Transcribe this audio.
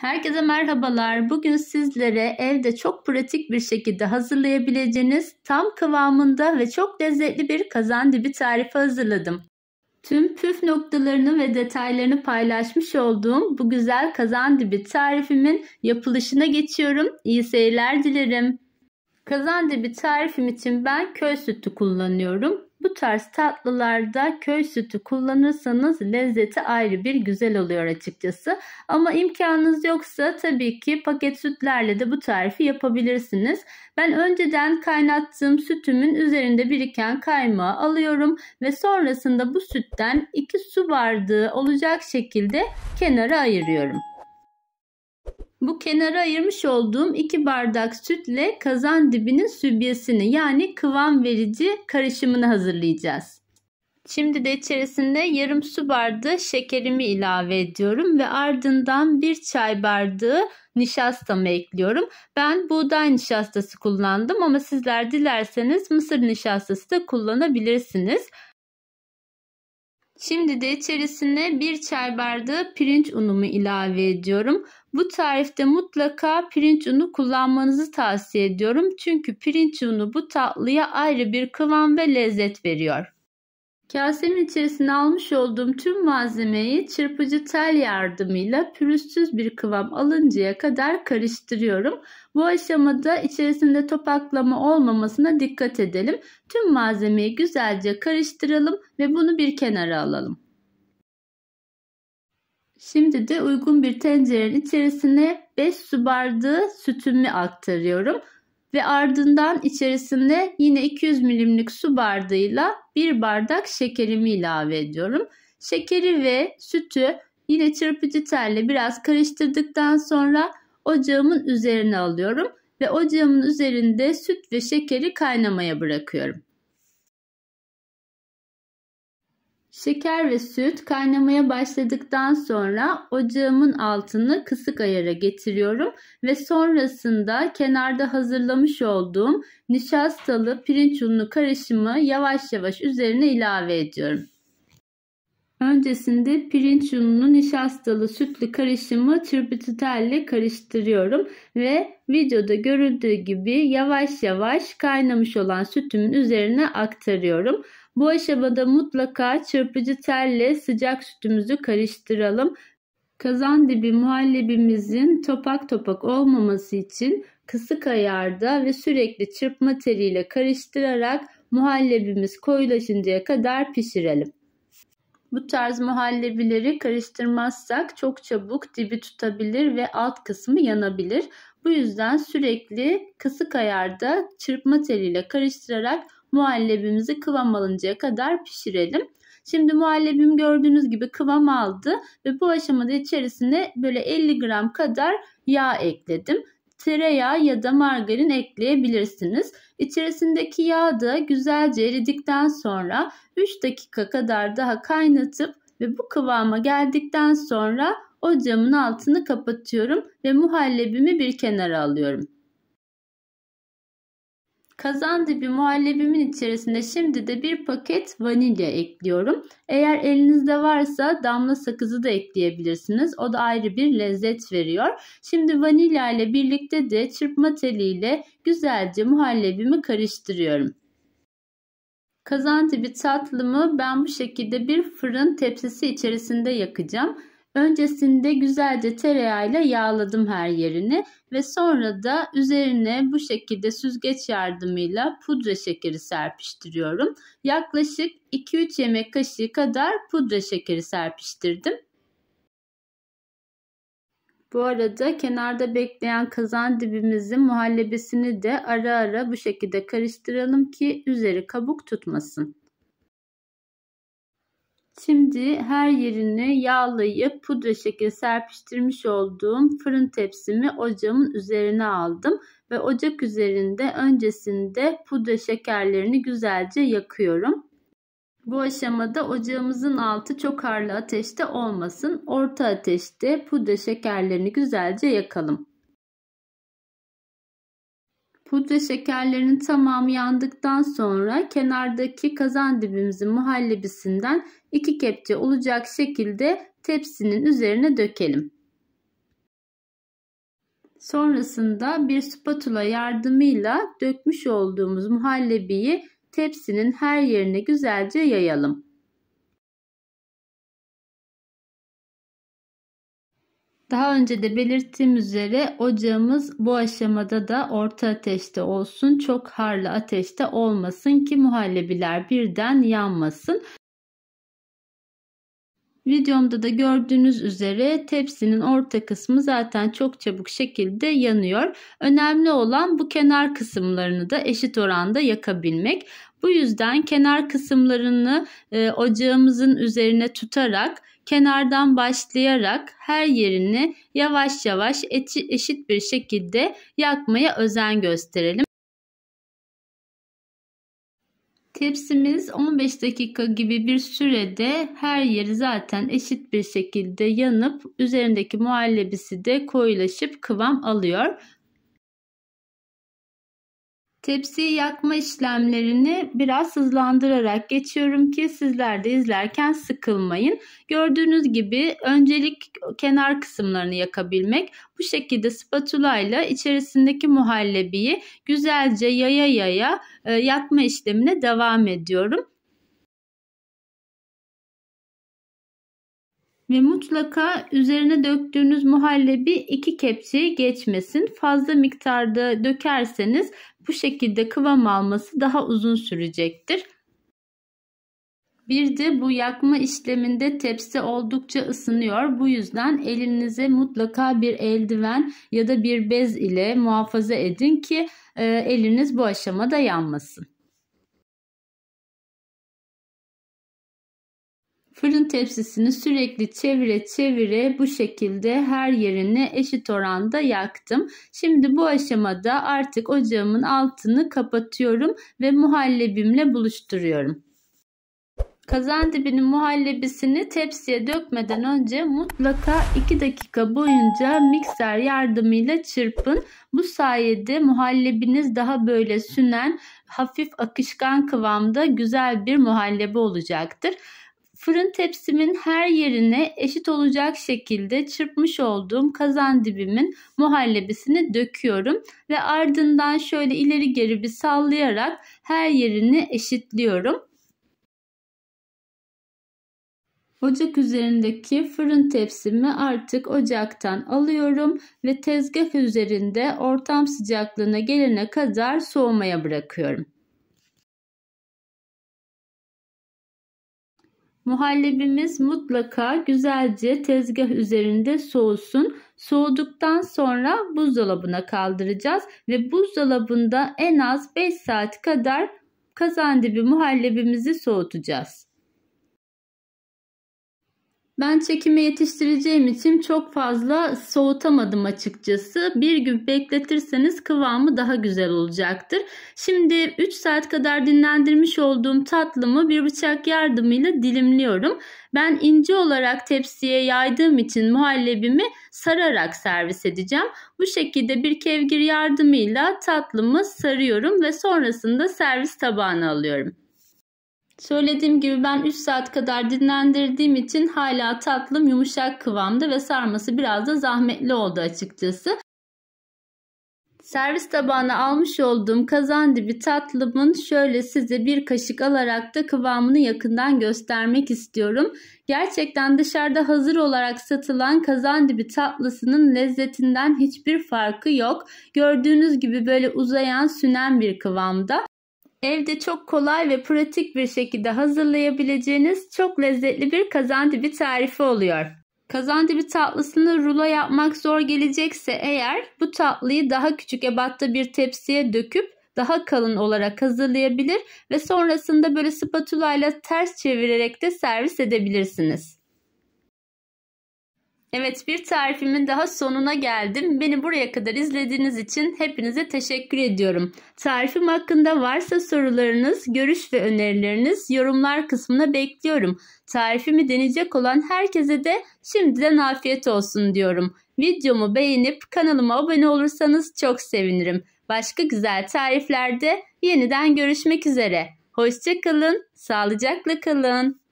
Herkese merhabalar. Bugün sizlere evde çok pratik bir şekilde hazırlayabileceğiniz tam kıvamında ve çok lezzetli bir kazan dibi tarifi hazırladım. Tüm püf noktalarını ve detaylarını paylaşmış olduğum bu güzel kazan dibi tarifimin yapılışına geçiyorum. İyi seyirler dilerim. Kazan dibi tarifim için ben köy sütü kullanıyorum. Bu tarz tatlılarda köy sütü kullanırsanız lezzeti ayrı bir güzel oluyor açıkçası. Ama imkanınız yoksa tabii ki paket sütlerle de bu tarifi yapabilirsiniz. Ben önceden kaynattığım sütümün üzerinde biriken kaymağı alıyorum ve sonrasında bu sütten 2 su bardağı olacak şekilde kenara ayırıyorum. Bu kenara ayırmış olduğum 2 bardak sütle kazan dibinin sübyesini yani kıvam verici karışımını hazırlayacağız. Şimdi de içerisinde yarım su bardağı şekerimi ilave ediyorum ve ardından bir çay bardağı nişastamı ekliyorum. Ben buğday nişastası kullandım ama sizler dilerseniz mısır nişastası da kullanabilirsiniz. Şimdi de içerisine bir çay bardağı pirinç unumu ilave ediyorum. Bu tarifte mutlaka pirinç unu kullanmanızı tavsiye ediyorum. Çünkü pirinç unu bu tatlıya ayrı bir kıvam ve lezzet veriyor. Kasemin içerisine almış olduğum tüm malzemeyi çırpıcı tel yardımıyla pürüzsüz bir kıvam alıncaya kadar karıştırıyorum. Bu aşamada içerisinde topaklama olmamasına dikkat edelim. Tüm malzemeyi güzelce karıştıralım ve bunu bir kenara alalım. Şimdi de uygun bir tencerenin içerisine 5 su bardağı sütümü aktarıyorum ve ardından içerisinde yine 200 milimlik su bardağıyla bir bardak şekerimi ilave ediyorum. Şekeri ve sütü yine çırpıcı telle biraz karıştırdıktan sonra ocağımın üzerine alıyorum ve ocağımın üzerinde süt ve şekeri kaynamaya bırakıyorum. Şeker ve süt kaynamaya başladıktan sonra ocağımın altını kısık ayara getiriyorum ve sonrasında kenarda hazırlamış olduğum nişastalı pirinç unlu karışımı yavaş yavaş üzerine ilave ediyorum. Öncesinde pirinç ununu nişastalı sütlü karışımı türbititelle karıştırıyorum ve videoda görüldüğü gibi yavaş yavaş kaynamış olan sütümün üzerine aktarıyorum. Bu aşamada mutlaka çırpıcı telle sıcak sütümüzü karıştıralım. Kazan dibi muhallebimizin topak topak olmaması için kısık ayarda ve sürekli çırpma teriyle karıştırarak muhallebimiz koyulaşıncaya kadar pişirelim. Bu tarz muhallebileri karıştırmazsak çok çabuk dibi tutabilir ve alt kısmı yanabilir. Bu yüzden sürekli kısık ayarda çırpma teliyle karıştırarak muhallebimizi kıvam alıncaya kadar pişirelim. Şimdi muhallebim gördüğünüz gibi kıvam aldı ve bu aşamada içerisine böyle 50 gram kadar yağ ekledim. Tereyağı ya da margarin ekleyebilirsiniz. İçerisindeki yağ da güzelce eridikten sonra 3 dakika kadar daha kaynatıp ve bu kıvama geldikten sonra ocağımın altını kapatıyorum ve muhallebimi bir kenara alıyorum. Kazan dibi muhallebimin içerisinde şimdi de bir paket vanilya ekliyorum. Eğer elinizde varsa damla sakızı da ekleyebilirsiniz. O da ayrı bir lezzet veriyor. Şimdi vanilya ile birlikte de çırpma teliyle güzelce muhallebimi karıştırıyorum. Kazan dibi tatlımı ben bu şekilde bir fırın tepsisi içerisinde yakacağım. Öncesinde güzelce tereyağıyla yağladım her yerini ve sonra da üzerine bu şekilde süzgeç yardımıyla pudra şekeri serpiştiriyorum. Yaklaşık 2-3 yemek kaşığı kadar pudra şekeri serpiştirdim. Bu arada kenarda bekleyen kazan dibimizin muhallebisini de ara ara bu şekilde karıştıralım ki üzeri kabuk tutmasın. Şimdi her yerini yağlayıp pudra şekeri serpiştirmiş olduğum fırın tepsimi ocağımın üzerine aldım ve ocak üzerinde öncesinde pudra şekerlerini güzelce yakıyorum. Bu aşamada ocağımızın altı çok harlı ateşte olmasın. Orta ateşte pudra şekerlerini güzelce yakalım. Pudra şekerlerinin tamamı yandıktan sonra kenardaki kazan dibimizin muhallebisinden 2 kepçe olacak şekilde tepsinin üzerine dökelim. Sonrasında bir spatula yardımıyla dökmüş olduğumuz muhallebiyi tepsinin her yerine güzelce yayalım. Daha önce de belirttiğim üzere ocağımız bu aşamada da orta ateşte olsun. Çok harlı ateşte olmasın ki muhallebiler birden yanmasın. Videomda da gördüğünüz üzere tepsinin orta kısmı zaten çok çabuk şekilde yanıyor. Önemli olan bu kenar kısımlarını da eşit oranda yakabilmek. Bu yüzden kenar kısımlarını e, ocağımızın üzerine tutarak kenardan başlayarak her yerini yavaş yavaş eşit bir şekilde yakmaya özen gösterelim. Tepsimiz 15 dakika gibi bir sürede her yeri zaten eşit bir şekilde yanıp üzerindeki muhallebisi de koyulaşıp kıvam alıyor. Tepsiyi yakma işlemlerini biraz hızlandırarak geçiyorum ki sizler de izlerken sıkılmayın. Gördüğünüz gibi öncelik kenar kısımlarını yakabilmek. Bu şekilde spatula ile içerisindeki muhallebiyi güzelce yaya yaya e, yakma işlemine devam ediyorum. ve mutlaka üzerine döktüğünüz muhallebi iki kepçeye geçmesin. Fazla miktarda dökerseniz bu şekilde kıvam alması daha uzun sürecektir. Bir de bu yakma işleminde tepsi oldukça ısınıyor. Bu yüzden elinize mutlaka bir eldiven ya da bir bez ile muhafaza edin ki e, eliniz bu aşamada yanmasın. Fırın tepsisini sürekli çevire çevire bu şekilde her yerini eşit oranda yaktım. Şimdi bu aşamada artık ocağımın altını kapatıyorum ve muhallebimle buluşturuyorum. Kazan dibinin muhallebisini tepsiye dökmeden önce mutlaka 2 dakika boyunca mikser yardımıyla çırpın. Bu sayede muhallebiniz daha böyle sünen, hafif akışkan kıvamda güzel bir muhallebi olacaktır. Fırın tepsimin her yerine eşit olacak şekilde çırpmış olduğum kazan dibimin muhallebisini döküyorum ve ardından şöyle ileri geri bir sallayarak her yerini eşitliyorum. Ocak üzerindeki fırın tepsimi artık ocaktan alıyorum ve tezgah üzerinde ortam sıcaklığına gelene kadar soğumaya bırakıyorum. Muhallebimiz mutlaka güzelce tezgah üzerinde soğusun. Soğuduktan sonra buzdolabına kaldıracağız ve buzdolabında en az 5 saat kadar kazandibi muhallebimizi soğutacağız. Ben çekime yetiştireceğim için çok fazla soğutamadım açıkçası. Bir gün bekletirseniz kıvamı daha güzel olacaktır. Şimdi 3 saat kadar dinlendirmiş olduğum tatlımı bir bıçak yardımıyla dilimliyorum. Ben ince olarak tepsiye yaydığım için muhallebimi sararak servis edeceğim. Bu şekilde bir kevgir yardımıyla tatlımı sarıyorum ve sonrasında servis tabağına alıyorum. Söylediğim gibi ben 3 saat kadar dinlendirdiğim için hala tatlım yumuşak kıvamda ve sarması biraz da zahmetli oldu açıkçası. Servis tabağına almış olduğum kazandibi tatlımın şöyle size bir kaşık alarak da kıvamını yakından göstermek istiyorum. Gerçekten dışarıda hazır olarak satılan kazandibi tatlısının lezzetinden hiçbir farkı yok. Gördüğünüz gibi böyle uzayan sünen bir kıvamda. Evde çok kolay ve pratik bir şekilde hazırlayabileceğiniz çok lezzetli bir kazandibi tarifi oluyor. Kazandibi tatlısını rulo yapmak zor gelecekse eğer bu tatlıyı daha küçük ebatta bir tepsiye döküp daha kalın olarak hazırlayabilir ve sonrasında böyle spatula ile ters çevirerek de servis edebilirsiniz. Evet bir tarifimin daha sonuna geldim. Beni buraya kadar izlediğiniz için hepinize teşekkür ediyorum. Tarifim hakkında varsa sorularınız, görüş ve önerileriniz yorumlar kısmına bekliyorum. Tarifimi deneyecek olan herkese de şimdiden afiyet olsun diyorum. Videomu beğenip kanalıma abone olursanız çok sevinirim. Başka güzel tariflerde yeniden görüşmek üzere. Hoşçakalın, sağlıcakla kalın.